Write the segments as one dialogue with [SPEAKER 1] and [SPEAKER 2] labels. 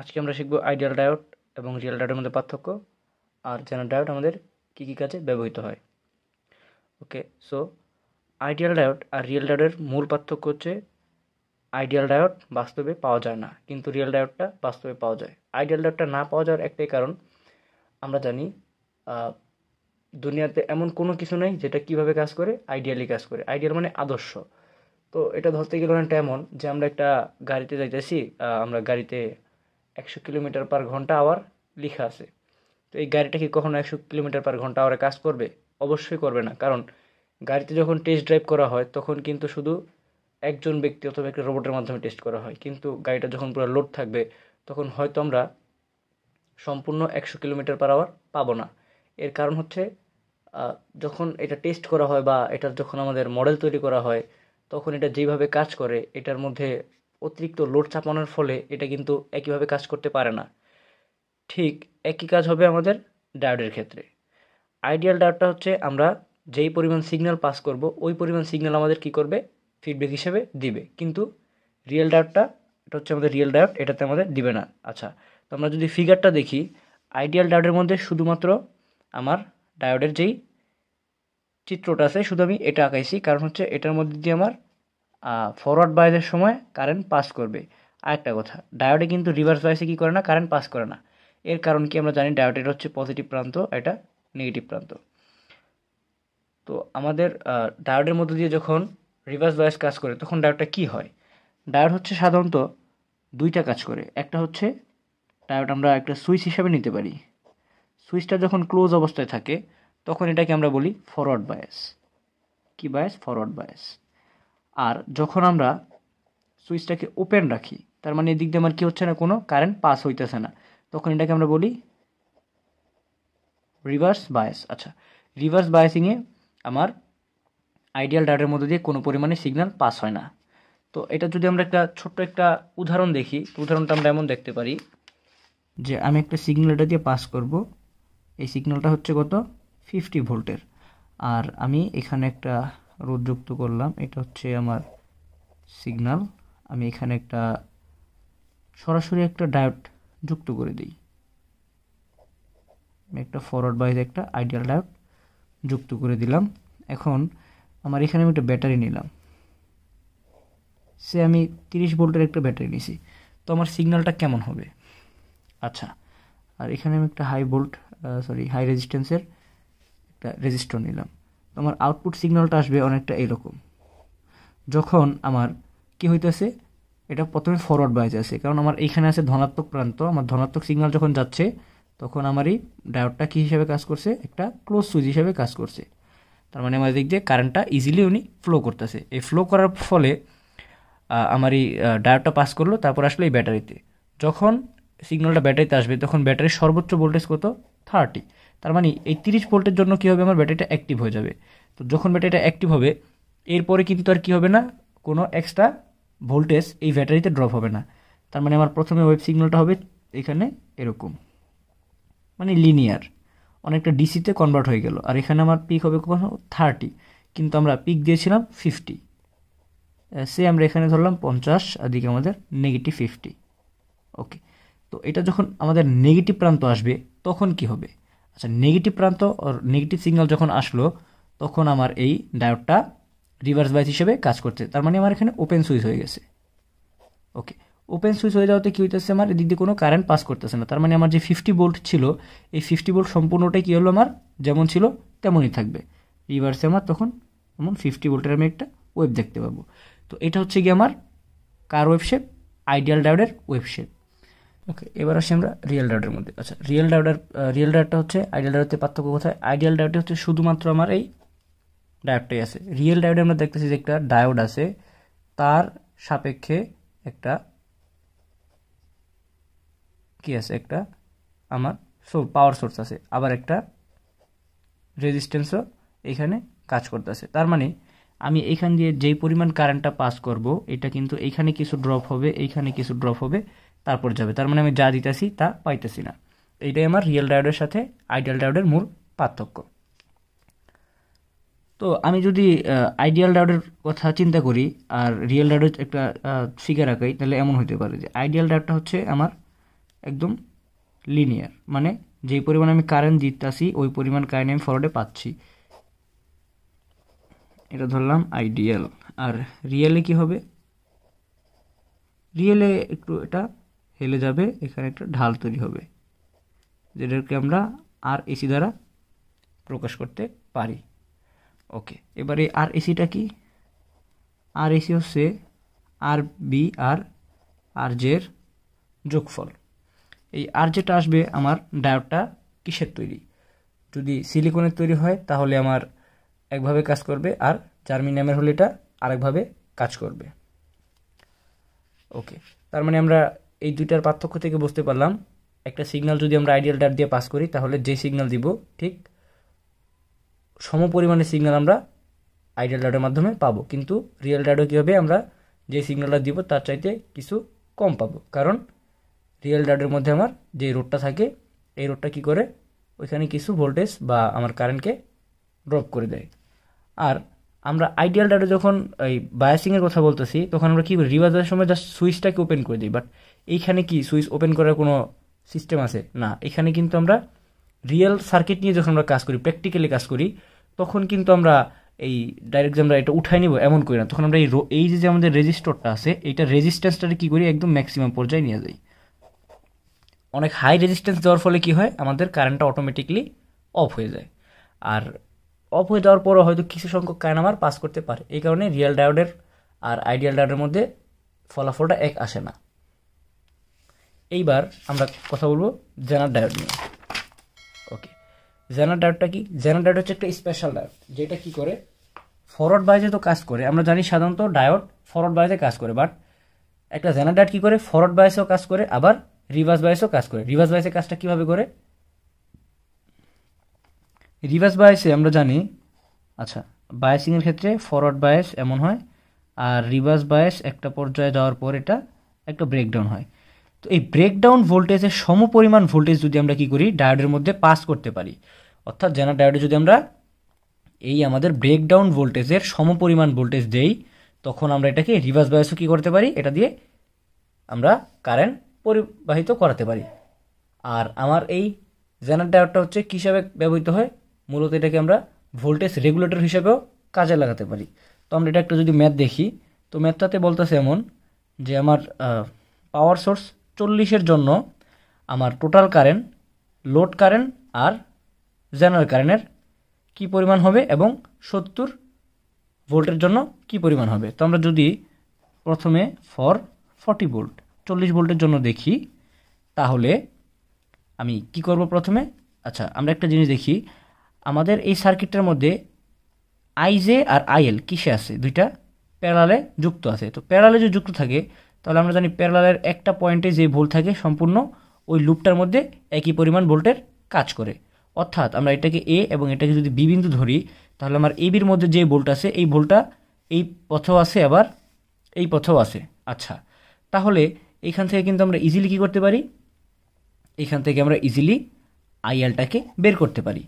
[SPEAKER 1] আজকে আমরা শিখব আইডিয়াল ডায়োড এবং রিয়েল ডায়োডের মধ্যে পার্থক্য আর জেনার ডায়োড আমাদের কী কী কাজে ব্যবহৃত হয় ওকে সো আইডিয়াল ডায়োড আর রিয়েল ডায়োডের মূল পার্থক্য হচ্ছে আইডিয়াল ডায়োড বাস্তবে পাওয়া যায় না কিন্তু রিয়েল ডায়োডটা বাস্তবে পাওয়া যায় আইডিয়াল ডায়োডটা না পাওয়া যাওয়ার একটাই কারণ আমরা জানি দুনিয়াতে এমন কোনো কিছু নেই যেটা কিভাবে কাজ করে আইডিয়ালি কাজ করে আইডিয়াল মানে আদর্শ তো এটা ধরতে গেলে অনেকটা এমন যে আমরা একটা গাড়িতে যাইতেছি আমরা গাড়িতে একশো কিলোমিটার পার ঘন্টা আওয়ার লেখা আছে তো এই গাড়িটা কি কখনো একশো কিলোমিটার পার ঘন্টা আওয়ারে কাজ করবে অবশ্যই করবে না কারণ গাড়িতে যখন টেস্ট ড্রাইভ করা হয় তখন কিন্তু শুধু একজন ব্যক্তি অথবা একটা রোবটের মাধ্যমে টেস্ট করা হয় কিন্তু গাড়িটা যখন পুরো লোড থাকবে তখন হয়তো আমরা সম্পূর্ণ একশো কিলোমিটার পার আওয়ার পাবো না এর কারণ হচ্ছে যখন এটা টেস্ট করা হয় বা এটা যখন আমাদের মডেল তৈরি করা হয় তখন এটা যেভাবে কাজ করে এটার মধ্যে অতিরিক্ত লোড চাপানোর ফলে এটা কিন্তু একইভাবে কাজ করতে পারে না ঠিক একই কাজ হবে আমাদের ডায়োডের ক্ষেত্রে আইডিয়াল ডায়োডটা হচ্ছে আমরা যেই পরিমাণ সিগন্যাল পাস করব ওই পরিমাণ সিগন্যাল আমাদের কি করবে ফিডব্যাক হিসেবে দিবে কিন্তু রিয়েল ডায়োডটা এটা হচ্ছে আমাদের রিয়েল ডায়োড এটাতে আমাদের দিবে না আচ্ছা তো আমরা যদি ফিগারটা দেখি আইডিয়াল ডায়োডের মধ্যে শুধুমাত্র আমার ডায়োডের যেই চিত্রটা আছে শুধু আমি এটা আঁকাইছি কারণ হচ্ছে এটার মধ্যে দিয়ে আমার ফরওয়ার্ড বাইজের সময় কারেন্ট পাস করবে আরেকটা কথা ডায়োডে কিন্তু রিভার্স বাইসে কী করে না কারেন্ট পাস করে না এর কারণ কি আমরা জানি ডায়োডের হচ্ছে পজিটিভ প্রান্ত এটা নেগেটিভ প্রান্ত তো আমাদের ডায়োডের মধ্যে দিয়ে যখন রিভার্স বায়াস কাজ করে তখন ডায়োডটা কি হয় ডায়োড হচ্ছে সাধারণত দুইটা কাজ করে একটা হচ্ছে ডায়োড আমরা একটা সুইচ হিসাবে নিতে পারি সুইচটা যখন ক্লোজ অবস্থায় থাকে তখন এটাকে আমরা বলি ফরওয়ার্ড বায়াস কি বায়াস ফরওয়ার্ড বায়াস আর যখন আমরা সুইচটাকে ওপেন রাখি তার মানে এদিক দিয়ে আমার কী হচ্ছে না কোনো কারেন্ট পাস হইতেছে না তখন এটাকে আমরা বলি রিভার্স বায়াস আচ্ছা রিভার্স বায়াসিংয়ে আমার আইডিয়াল ডাটার মধ্যে দিয়ে কোনো পরিমাণে সিগন্যাল পাস হয় না তো এটা যদি আমরা একটা ছোট্ট একটা উদাহরণ দেখি তো উদাহরণটা আমরা এমন দেখতে পারি যে আমি একটা সিগন্যাল এটা দিয়ে পাস করব এই সিগন্যালটা হচ্ছে কত ফিফটি ভোল্টের আর আমি এখানে একটা রোদ যুক্ত করলাম এটা হচ্ছে আমার সিগনাল আমি এখানে একটা সরাসরি একটা ডায়োড যুক্ত করে দিই আমি একটা ফরওয়ার্ড বাইজ একটা আইডিয়াল ডায়োড যুক্ত করে দিলাম এখন আমার এখানে আমি একটা ব্যাটারি নিলাম সে আমি তিরিশ ভোল্টের একটা ব্যাটারি নিছি তো আমার সিগন্যালটা কেমন হবে আচ্ছা আর এখানে আমি একটা হাই ভোল্ট সরি হাই রেজিস্ট্যান্সের একটা রেজিস্টর নিলাম আমার আউটপুট সিগন্যালটা আসবে অনেকটা এরকম যখন আমার কি হইতেছে এটা প্রথমে ফরওয়ার্ড বাইজ আছে কারণ আমার এইখানে আছে ধনাত্মক প্রান্ত আমার ধনাত্মক সিগন্যাল যখন যাচ্ছে তখন আমার এই ডায়োডটা কী হিসাবে কাজ করছে একটা ক্লোজ সুইচ হিসাবে কাজ করছে তার মানে আমার দিক দিয়ে কারেন্টটা ইজিলি উনি ফ্লো করতেছে এই ফ্লো করার ফলে আমার এই ডায়োডটা পাস করলো তারপর আসলো এই ব্যাটারিতে যখন সিগন্যালটা ব্যাটারিতে আসবে তখন ব্যাটারির সর্বোচ্চ ভোল্টেজ কত থার্টি তার মানে এই তিরিশ ভোল্টের জন্য কী হবে আমার ব্যাটারিটা অ্যাক্টিভ হয়ে যাবে তো যখন ব্যাটারিটা অ্যাক্টিভ হবে এরপরে কিন্তু আর কী হবে না কোনো এক্সট্রা ভোল্টেজ এই ব্যাটারিতে ড্রপ হবে না তার মানে আমার প্রথমে ওয়েব সিগন্যালটা হবে এখানে এরকম মানে লিনিয়ার অনেকটা ডিসিতে কনভার্ট হয়ে গেল আর এখানে আমার পিক হবে কখনো থার্টি কিন্তু আমরা পিক দিয়েছিলাম ফিফটি সে আমরা এখানে ধরলাম পঞ্চাশ আদিকে আমাদের নেগেটিভ ফিফটি ওকে তো এটা যখন আমাদের নেগেটিভ প্রান্ত আসবে তখন কি হবে আচ্ছা নেগেটিভ প্রান্ত নেগেটিভ সিগনাল যখন আসলো তখন আমার এই ডায়োডটা রিভার্স বাইস হিসেবে কাজ করছে তার মানে আমার এখানে ওপেন সুইচ হয়ে গেছে ওকে ওপেন সুইচ হয়ে যাওয়াতে কী হইতেছে আমার এদিক দিয়ে কোনো কারেন্ট পাস করতেছে না তার মানে আমার যে ফিফটি বোল্ট ছিল এই ফিফটি বোল্ট সম্পূর্ণটাই কী হলো আমার যেমন ছিল তেমনই থাকবে রিভার্সে আমার তখন এমন ফিফটি বোল্টের আমি একটা ওয়েব দেখতে পাবো তো এটা হচ্ছে গিয়ে আমার কার ওয়েবশেপ আইডিয়াল ডায়োডের ওয়েবশেপ ওকে এবার আসি আমরা রিয়েল ডাউটের মধ্যে আচ্ছা রিয়েল ডাউটার রিয়েল ডাউটটা হচ্ছে আইডিয়াল ডাউটের পার্থক্য কোথায় আইডিয়াল ডাউটে হচ্ছে শুধুমাত্র আমার এই ডায়োডটাই আছে রিয়েল ডায়োডে আমরা দেখতেছি যে একটা ডায়োড আছে তার সাপেক্ষে একটা কি আছে একটা আমার পাওয়ার সোর্স আছে আবার একটা রেজিস্ট্যান্সও এখানে কাজ করতেছে তার মানে আমি এখান দিয়ে যেই পরিমাণ কারেন্টটা পাস করব এটা কিন্তু এখানে কিছু ড্রপ হবে এইখানে কিছু ড্রপ হবে তারপর যাবে তার মানে আমি যা দিতেছি তা পাইতেছি না এইটাই আমার রিয়েল ডায়োডের সাথে আইডিয়াল ডায়োডের মূল পার্থক্য তো আমি যদি আইডিয়াল ডায়োডের কথা চিন্তা করি আর রিয়েল ডায়োডের একটা ফিগার আঁকাই তাহলে এমন হতে পারে যে আইডিয়াল ডায়োডটা হচ্ছে আমার একদম লিনিয়ার মানে যেই পরিমাণ আমি কারেন্ট দিতেছি ওই পরিমাণ কারেন্ট আমি ফরওয়ার্ডে পাচ্ছি এটা ধরলাম আইডিয়াল আর রিয়েলে কি হবে রিয়েলে একটু এটা হেলে যাবে এখানে একটা ঢাল তৈরি হবে যেটাকে আমরা আর এসি দ্বারা প্রকাশ করতে পারি ওকে এবারে আর এসিটা কি আর এসি হচ্ছে আর বি আর আর জের যোগফল এই আর যেটা আসবে আমার ডায়োডটা কিসের তৈরি যদি সিলিকনের তৈরি হয় তাহলে আমার একভাবে কাজ করবে আর জার্মিনিয়ামের হলে এটা আরেকভাবে কাজ করবে ওকে তার মানে আমরা এই দুইটার পার্থক্য থেকে বুঝতে পারলাম একটা সিগনাল যদি আমরা আইডিয়াল ডার দিয়ে পাস করি তাহলে যে সিগনাল দিব ঠিক সম পরিমাণে সিগনাল আমরা আইডিয়াল ডারের মাধ্যমে পাবো কিন্তু রিয়েল ডারও কীভাবে আমরা যে সিগনালটা দিব তার চাইতে কিছু কম পাবো কারণ রিয়েল ডারের মধ্যে আমার যে রোডটা থাকে এই রোডটা কি করে ওইখানে কিছু ভোল্টেজ বা আমার কারেন্টকে ড্রপ করে দেয় আর আমরা আইডিয়াল ডাটা যখন এই বায়াসিংয়ের কথা বলতেছি তখন আমরা কী করি রিভার্সের সময় জাস্ট সুইচটাকে ওপেন করে দিই বাট এইখানে কি সুইচ ওপেন করার কোনো সিস্টেম আছে না এখানে কিন্তু আমরা রিয়েল সার্কিট নিয়ে যখন আমরা কাজ করি প্র্যাকটিক্যালি কাজ করি তখন কিন্তু আমরা এই ডাইরেক্ট আমরা এটা উঠাই নিব এমন করি না তখন আমরা এই এই যে আমাদের রেজিস্টরটা আছে এইটা রেজিস্ট্যান্সটাকে কী করি একদম ম্যাক্সিমাম পর্যায়ে নিয়ে যাই অনেক হাই রেজিস্ট্যান্স দেওয়ার ফলে কী হয় আমাদের কারেন্টটা অটোমেটিকলি অফ হয়ে যায় আর অফ হয়ে যাওয়ার পরও হয়তো কিছু সংখ্যক কায়ন আমার পাস করতে পারে এই কারণে রিয়েল ডায়োডের আর আইডিয়াল ডায়োডের মধ্যে ফলাফলটা এক আসে না এইবার আমরা কথা বলবো জেনার ডায়োড নিয়ে ওকে জেনার ডায়োডটা কি জেনার ডায়োড হচ্ছে একটা স্পেশাল ডায়োড যেটা কি করে ফরওয়ার্ড বাইজে তো কাজ করে আমরা জানি সাধারণত ডায়োড ফরওয়ার্ড বাইজে কাজ করে বাট একটা জেনার ডায়োড কী করে ফরওয়ার্ড বাইসেও কাজ করে আবার রিভার্স বাইসেও কাজ করে রিভার্স বাইসে কাজটা কীভাবে করে রিভার্স বায়াসে আমরা জানি আচ্ছা বায়াসিংয়ের ক্ষেত্রে ফরওয়ার্ড বায়াস এমন হয় আর রিভার্স বায়াস একটা পর্যায়ে যাওয়ার পর এটা একটা ব্রেকডাউন হয় তো এই ব্রেকডাউন ভোল্টেজের সমপরিমাণ ভোল্টেজ যদি আমরা কী করি ডায়োডের মধ্যে পাস করতে পারি অর্থাৎ জেনা ডায়োডে যদি আমরা এই আমাদের ব্রেকডাউন ভোল্টেজের সমপরিমাণ ভোল্টেজ দেই তখন আমরা এটাকে রিভার্স বায়াসও কী করতে পারি এটা দিয়ে আমরা কারেন্ট পরিবাহিত করাতে পারি আর আমার এই জেনার ডায়োডটা হচ্ছে কী হিসাবে ব্যবহৃত হয় মূলত এটাকে আমরা ভোল্টেজ রেগুলেটর হিসেবেও কাজে লাগাতে পারি তো আমরা এটা একটা যদি ম্যাথ দেখি তো ম্যাথটাতে বলতেছে এমন যে আমার পাওয়ার সোর্স চল্লিশের জন্য আমার টোটাল কারেন্ট লোড কারেন্ট আর জেনারেল কারেন্টের কি পরিমাণ হবে এবং সত্তর ভোল্টের জন্য কি পরিমাণ হবে তো আমরা যদি প্রথমে ফর ফর্টি ভোল্ট চল্লিশ ভোল্টের জন্য দেখি তাহলে আমি কি করব প্রথমে আচ্ছা আমরা একটা জিনিস দেখি আমাদের এই সার্কিটটার মধ্যে আইজে আর আইএল কিসে আছে দুইটা প্যারালে যুক্ত আছে তো প্যারালে যদি যুক্ত থাকে তাহলে আমরা জানি প্যারালের একটা পয়েন্টে যে ভোল্ট থাকে সম্পূর্ণ ওই লুপটার মধ্যে একই পরিমাণ ভোল্টের কাজ করে অর্থাৎ আমরা এটাকে এ এবং এটাকে যদি বি বিন্দু ধরি তাহলে আমার এবির মধ্যে যে ভোল্ট আছে এই ভোল্টটা এই পথেও আছে আবার এই পথেও আছে আচ্ছা তাহলে এইখান থেকে কিন্তু আমরা ইজিলি কী করতে পারি এখান থেকে আমরা ইজিলি আইএলটাকে বের করতে পারি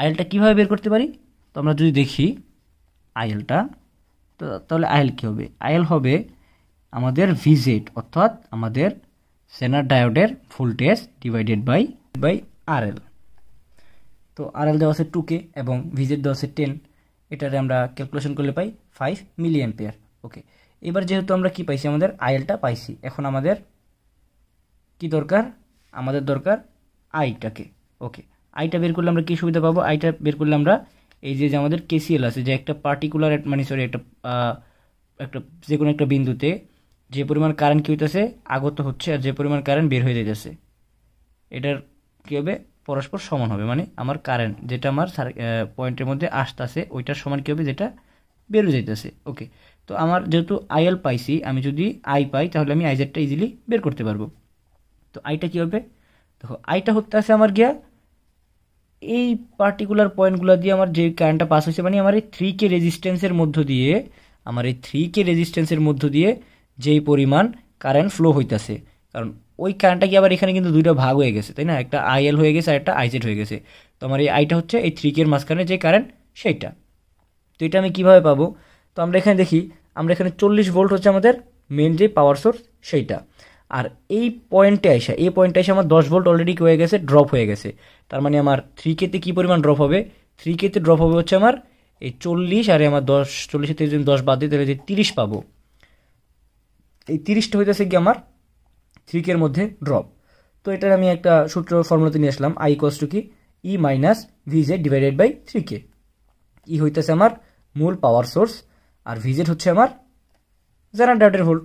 [SPEAKER 1] আয়েলটা কীভাবে বের করতে পারি তো আমরা যদি দেখি আইএলটা তো তাহলে আয়েল কী হবে আয়েল হবে আমাদের ভিজেট অর্থাৎ আমাদের সেনার ডায়োডের voltage divided by by RL তো আরএল দেওয়া আছে টু কে এবং ভিজেট দেওয়া আছে টেন এটারে আমরা ক্যালকুলেশন করলে পাই ফাইভ মিলিয়ন পেয়ার ওকে এবার যেহেতু আমরা কি পাইছি আমাদের আইএলটা পাইছি এখন আমাদের কি দরকার আমাদের দরকার আইটাকে ওকে আইটা বের করলে আমরা কী সুবিধা পাবো আইটা বের করলে আমরা এই যে আমাদের কেসিএল আছে যে একটা পার্টিকুলার মানে সরি একটা একটা যে কোনো একটা বিন্দুতে যে পরিমাণ কারেন্ট কী হইতেছে আগত হচ্ছে আর যে পরিমাণ কারেন্ট বের হয়ে যেতেছে এটার কী হবে পরস্পর সমান হবে মানে আমার কারেন্ট যেটা আমার পয়েন্টের মধ্যে আসতেছে ওইটার সমান কী হবে যেটা বের হয়ে যেতেছে ওকে তো আমার যেহেতু আইএল পাইছি আমি যদি আই পাই তাহলে আমি আইজেডটা ইজিলি বের করতে পারবো তো আইটা কী হবে দেখো আইটা হচ্ছে আমার গিয়া এই পার্টিকুলার পয়েন্টগুলো দিয়ে আমার যে কারেন্টটা পাস হয়েছে মানে আমার এই থ্রি কে রেজিস্ট্যান্সের মধ্য দিয়ে আমার এই থ্রি কে রেজিস্ট্যান্সের মধ্য দিয়ে যেই পরিমাণ কারেন্ট ফ্লো হইতাছে কারণ ওই কারেন্টটা কি আবার এখানে কিন্তু দুইটা ভাগ হয়ে গেছে তাই না একটা আইএল হয়ে গেছে আর একটা আইজেড হয়ে গেছে তো আমার এই আইটা হচ্ছে এই থ্রি কের মাঝখানে যে কারেন্ট সেইটা তো এটা আমি কিভাবে পাবো তো আমরা এখানে দেখি আমরা এখানে চল্লিশ ভোল্ট হচ্ছে আমাদের মেন যে পাওয়ার সোর্স সেইটা আর এই পয়েন্টে আসা এই পয়েন্টে এসে আমার দশ ভোল্ট অলরেডি হয়ে গেছে ড্রপ হয়ে গেছে তার মানে আমার থ্রি কেতে কী পরিমাণ ড্রপ হবে থ্রি কেতে ড্রপ হবে হচ্ছে আমার এই চল্লিশ আর আমার দশ চল্লিশে থেকে যদি দশ বাদ দিই তাহলে যে তিরিশ পাবো এই তিরিশটা হইতেছে কি আমার থ্রি কের মধ্যে ড্রপ তো এটার আমি একটা সূত্র ফর্মুলাতে নিয়ে আসলাম আই কস টু কি E minus VZ divided by three K E হইতেছে আমার মূল পাওয়ার সোর্স আর ভিজেড হচ্ছে আমার জেনারেটারের ভোল্ট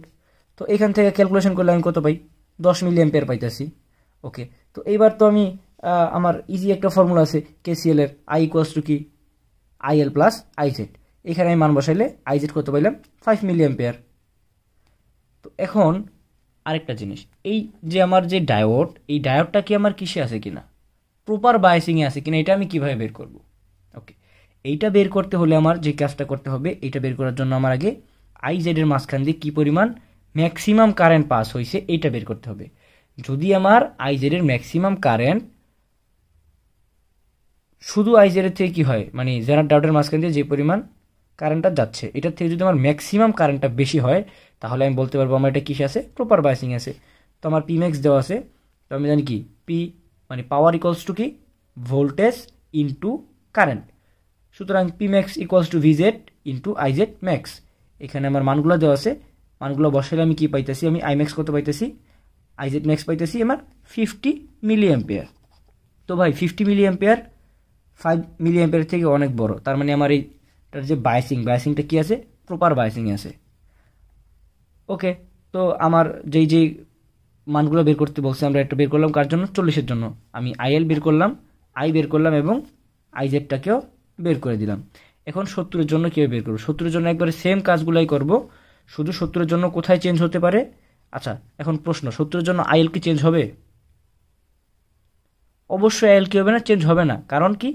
[SPEAKER 1] তো এখান থেকে ক্যালকুলেশন করলে আমি কত পাই দশ মিলি পেয়ার পাইতেছি ওকে তো এইবার তো আমি আমার ইজি একটা ফর্মুলা আছে কেসিএল এর আই ইকোয়াস টু কি এল প্লাস আইজেড এখানে আমি মান বসাইলে আইজেড কত পাইলাম ফাইভ মিলি পেয়ার তো এখন আরেকটা জিনিস এই যে আমার যে ডায়োড এই ডায়োডটা কি আমার কিসে আছে কিনা প্রপার বায়াসিংয়ে আছে কিনা এটা আমি কিভাবে বের করব ওকে এইটা বের করতে হলে আমার যে কাজটা করতে হবে এটা বের করার জন্য আমার আগে আইজেডের মাঝখান দিয়ে কী পরিমাণ ম্যাক্সিমাম কারেন্ট পাস হয়েছে এইটা বের করতে হবে যদি আমার আইজেডের ম্যাক্সিমাম কারেন্ট শুধু আইজেডের থেকে কি হয় মানে জেনার ডাউটের মাঝখান দিয়ে যে পরিমাণ কারেন্টটা যাচ্ছে এটার থেকে যদি আমার ম্যাক্সিমাম কারেন্টটা বেশি হয় তাহলে আমি বলতে পারবো আমার এটা কিসে আছে প্রপার বাইসিং আছে তো আমার পিম্যাক্স দেওয়া আছে তো আমি জানি কি পি মানে পাওয়ার ইকোয়ালস টু কি ভোল্টেজ ইন্টু কারেন্ট সুতরাং P max equals to VZ into IZ max এখানে আমার মানগুলো দেওয়া আছে মানগুলো বসাইলে আমি কি পাইতেছি আমি আইম্যাক্স কত পাইতেছি আইজেড ম্যাক্স পাইতেছি আমার ফিফটি মিলি অ্যাম্পেয়ার তো ভাই fifty milli ampere five milli ampere থেকে অনেক বড় তার মানে আমার এইটার যে বায়াসিং বায়াসিংটা কী আছে প্রপার বায়াসিং আছে ওকে তো আমার যেই যেই মানগুলো বের করতে বলছে আমরা একটা বের করলাম কার জন্য চল্লিশের জন্য আমি আইএল বের করলাম আই বের করলাম এবং আইজেডটাকেও বের করে দিলাম এখন সত্তরের জন্য কীভাবে বের করবো সত্তরের জন্য একবারে সেম কাজগুলাই করবো শুধু সত্তরের জন্য কোথায় চেঞ্জ হতে পারে আচ্ছা এখন প্রশ্ন সত্তরের জন্য আইএল কি চেঞ্জ হবে অবশ্যই আইএল কি হবে না চেঞ্জ হবে না কারণ কি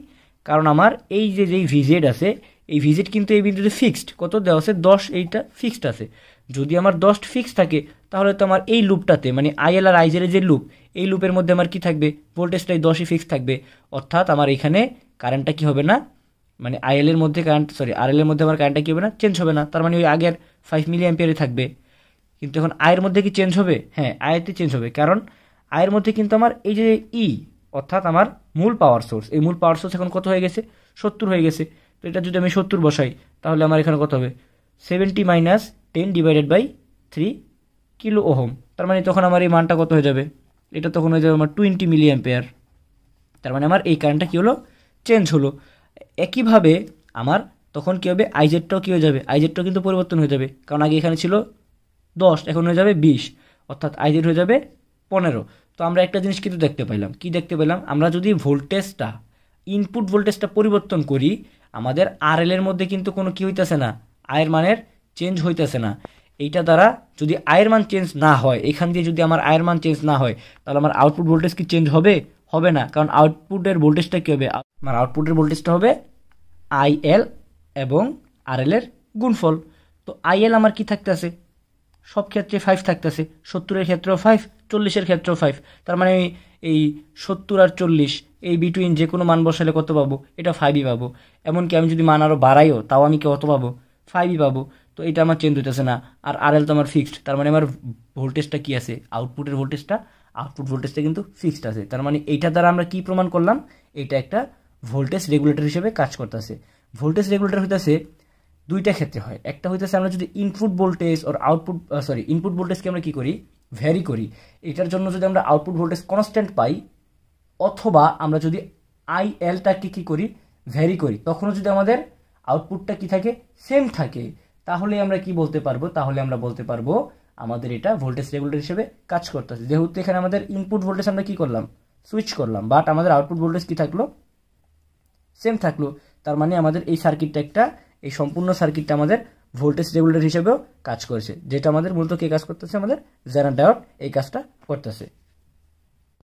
[SPEAKER 1] কারণ আমার এই যে যেই ভিজিট আছে এই ভিজিট কিন্তু এই বিন্দুতে ফিক্সড কত দেওয়া আছে দশ এইটা ফিক্সড আছে যদি আমার দশ ফিক্সড থাকে তাহলে তো আমার এই লুপটাতে মানে আইএল আর আইজের যে লুপ এই লুপের মধ্যে আমার কি থাকবে ভোল্টেজটাই দশই ফিক্সড থাকবে অর্থাৎ আমার এখানে কারেন্টটা কি হবে না মানে আইএল এর মধ্যে কারেন্ট সরি এল এর মধ্যে আমার কারেন্টটা কী হবে না চেঞ্জ হবে না তার মানে ওই আগের ফাইভ মিলি অ্যাম্পিয়ারে থাকবে কিন্তু এখন আয়ের মধ্যে কি চেঞ্জ হবে হ্যাঁ আয়তে চেঞ্জ হবে কারণ আয়ের মধ্যে কিন্তু আমার এই যে ই e, অর্থাৎ আমার মূল পাওয়ার সোর্স এই মূল পাওয়ার সোর্স এখন কত হয়ে গেছে সত্তর হয়ে গেছে তো এটা যদি আমি সত্তর বসাই তাহলে আমার এখানে কত হবে seventy minus ten divided by three kilo ohm তার মানে তখন আমার এই মানটা কত হয়ে যাবে এটা তখন হয়ে যাবে আমার টোয়েন্টি মিলি অ্যাম্পেয়ার তার মানে আমার এই কারেন্টটা কী হলো চেঞ্জ হলো একইভাবে আমার তখন কী হবে আইজেডটাও কী হয়ে যাবে আইজেটটাও কিন্তু পরিবর্তন হয়ে যাবে কারণ আগে এখানে ছিল দশ এখন হয়ে যাবে বিশ অর্থাৎ আইজেট হয়ে যাবে পনেরো তো আমরা একটা জিনিস কিন্তু দেখতে পাইলাম কি দেখতে পেলাম আমরা যদি ভোল্টেজটা ইনপুট ভোল্টেজটা পরিবর্তন করি আমাদের আরএল এর মধ্যে কিন্তু কোনো কী হইতেছে না আয়ের মানের চেঞ্জ হইতেছে না এইটা দ্বারা যদি আয়ের মান চেঞ্জ না হয় এখান দিয়ে যদি আমার আয়ের মান চেঞ্জ না হয় তাহলে আমার আউটপুট ভোল্টেজ কি চেঞ্জ হবে হবে না কারণ আউটপুটের ভোল্টেজটা কী হবে মানে আউটপুটের ভোল্টেজটা হবে আই এল এবং আর এলের এর গুণফল তো আই এল আমার কি থাকতেছে সব ক্ষেত্রে ফাইভ থাকতেছে সত্তরের ক্ষেত্রেও ফাইভ চল্লিশের ক্ষেত্রেও ফাইভ তার মানে আমি এই সত্তর আর চল্লিশ এই বিটুইন যে কোনো মান বসালে কত পাবো এটা ফাইভই পাবো এমনকি আমি যদি মান আরও বাড়াইও তাও আমি কত পাবো ফাইভই পাবো তো এটা আমার চেঞ্জ হইতেছে না আর আর এল তো আমার ফিক্সড তার মানে আমার ভোল্টেজটা কী আছে আউটপুটের ভোল্টেজটা আউটপুট ভোল্টেজটা কিন্তু ফিক্সড আছে তার মানে এইটা দ্বারা আমরা কি প্রমাণ করলাম এটা একটা ভোল্টেজ রেগুলেটর হিসেবে কাজ করতেছে ভোল্টেজ রেগুলেটর হইতেছে দুইটা ক্ষেত্রে হয় একটা হইতেছে আমরা যদি ইনপুট ভোল্টেজ ওর আউটপুট সরি ইনপুট ভোল্টেজকে আমরা কি করি ভ্যারি করি এটার জন্য যদি আমরা আউটপুট ভোল্টেজ কনস্ট্যান্ট পাই অথবা আমরা যদি আই এলটাকে কী করি ভ্যারি করি তখনও যদি আমাদের আউটপুটটা কি থাকে সেম থাকে তাহলে আমরা কি বলতে পারবো তাহলে আমরা বলতে পারবো আমাদের এটা ভোল্টেজ রেগুলেটর হিসেবে কাজ করতেছে যেহেতু এখানে আমাদের ইনপুট ভোল্টেজ আমরা কী করলাম সুইচ করলাম বাট আমাদের আউটপুট ভোল্টেজ কী থাকলো সেম থাকলো তার মানে আমাদের এই সার্কিটটা একটা এই সম্পূর্ণ সার্কিটটা আমাদের ভোল্টেজ রেগুলেটর হিসেবেও কাজ করেছে যেটা আমাদের মূলত কে কাজ করতেছে আমাদের জেনার ডায়ট এই কাজটা করতেছে